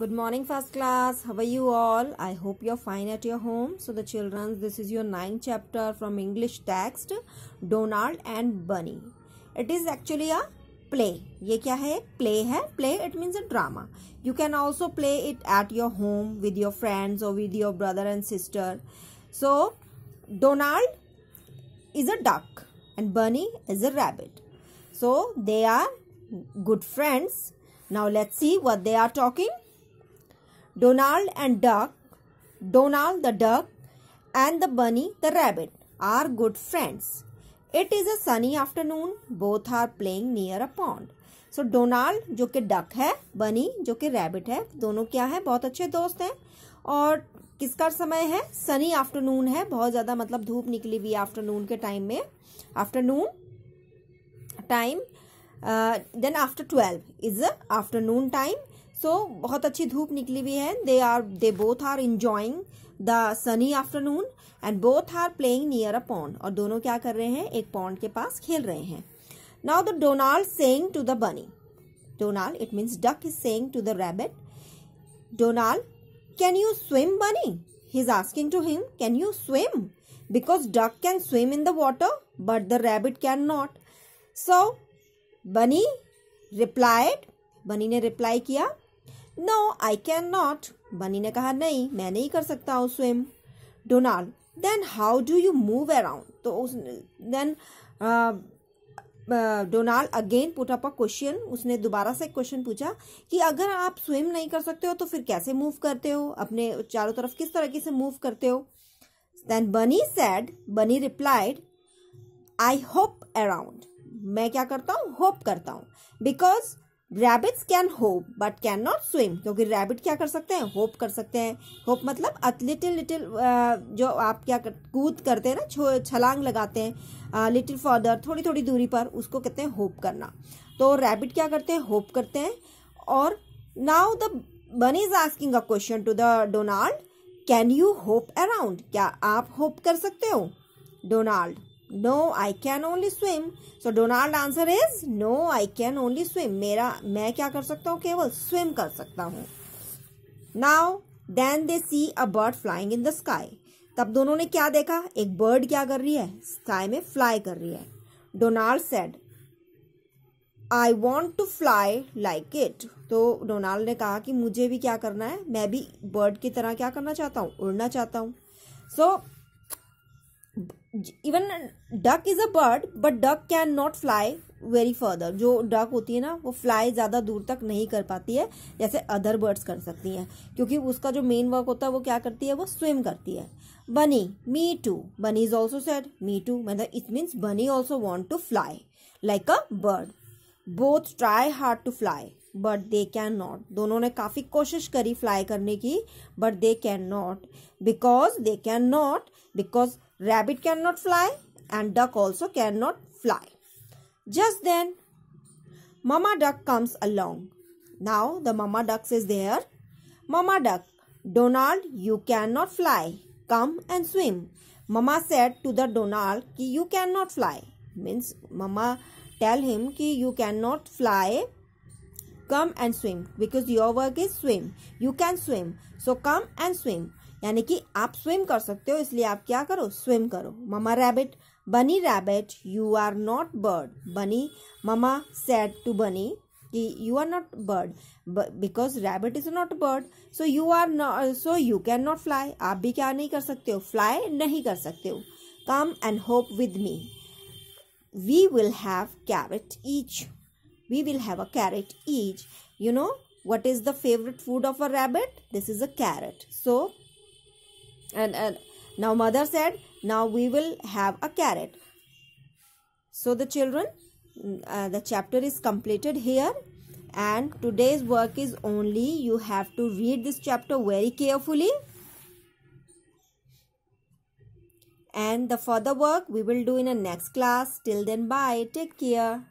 good morning first class how are you all i hope you're fine at your home so the children this is your ninth chapter from english text donald and bunny it is actually a play ye kya hai play hai play it means a drama you can also play it at your home with your friends or with your brother and sister so donald is a duck and bunny is a rabbit so they are good friends now let's see what they are talking Donald and Duck, Donald the duck, and the bunny the rabbit are good friends. It is a sunny afternoon. Both are playing near a pond. So so, Donald जो कि duck है बनी जो कि rabbit है दोनों क्या है बहुत अच्छे दोस्त हैं और किसका समय है सनी आफ्टरनून है बहुत ज़्यादा मतलब धूप निकली हुई आफ्टरनून के टाइम में afternoon time then after twelve is afternoon time so बहुत अच्छी धूप निकली हुई है they are they both are enjoying the sunny afternoon and both are playing near a pond और दोनों क्या कर रहे हैं एक पॉन्ड के पास खेल रहे हैं now the Donald sang to the bunny Donald it means duck is sang to the rabbit Donald can you swim bunny he is asking to him can you swim because duck can swim in the water but the rabbit can not so bunny replied बनी ने reply किया no I can not बनी ने कहा नहीं मैं नहीं कर सकता हूँ swim Donald then how do you move around तो उस then uh, uh, Donald again put up a question उसने दोबारा से क्वेश्चन पूछा कि अगर आप स्विम नहीं कर सकते हो तो फिर कैसे मूव करते हो अपने चारों तरफ किस तरीके से मूव करते हो देन बनी सैड बनी रिप्लाइड आई होप अराउंड मैं क्या करता हूँ होप करता हूँ because rabbits can hop but can not swim क्योंकि रैबिट क्या कर सकते हैं होप कर सकते हैं होप मतलब लिटिल लिटिल जो आप क्या कर, कूद करते हैं ना छलांग लगाते हैं लिटिल फर्दर थोड़ी थोड़ी दूरी पर उसको कहते हैं होप करना तो रैबिट क्या करते हैं होप करते हैं और now the bunny is asking a question to the Donald can you hop around क्या आप होप कर सकते हो Donald no I can only swim so Donald answer is no I can only swim मेरा मैं क्या कर सकता हूँ केवल स्विम कर सकता हूँ now then they see a bird flying in the sky तब दोनों ने क्या देखा एक बर्ड क्या कर रही है स्काई में फ्लाई कर रही है Donald said I want to fly like it तो डोनाल्ड ने कहा कि मुझे भी क्या करना है मैं भी बर्ड की तरह क्या करना चाहता हूँ उड़ना चाहता हूँ so even duck is a bird but duck can not fly very further जो डक होती है ना वो फ्लाई ज़्यादा दूर तक नहीं कर पाती है जैसे अदर बर्ड्स कर सकती हैं क्योंकि उसका जो मेन वर्क होता है वो क्या करती है वो स्विम करती है bunny me too bunny is also said me too मतलब it means bunny also want to fly like a bird both try hard to fly but they can not दोनों ने काफ़ी कोशिश करी फ्लाई करने की but they can not because they can not because Rabbit cannot fly and duck also cannot fly. Just then, Mama duck comes along. Now the mama duck is there, Mama duck, Donald, you cannot fly. Come and swim. Mama said to the Donald, ki you cannot fly. Means mama tell him ki you cannot fly. Come and swim because your work is swim. You can swim. So come and swim. यानी कि आप swim कर सकते हो इसलिए आप क्या करो स्विम करो mama rabbit bunny rabbit you are not bird bunny mama said to bunny कि you are not bird because rabbit is not bird so you are so you can not fly आप भी क्या नहीं कर सकते हो fly नहीं कर सकते हो come and hop with me we will have carrot each we will have a carrot each you know what is the favourite food of a rabbit this is a carrot so and, and now mother said now we will have a carrot so the children mm, uh, the chapter is completed here and today's work is only you have to read this chapter very carefully and the further work we will do in a next class till then bye take care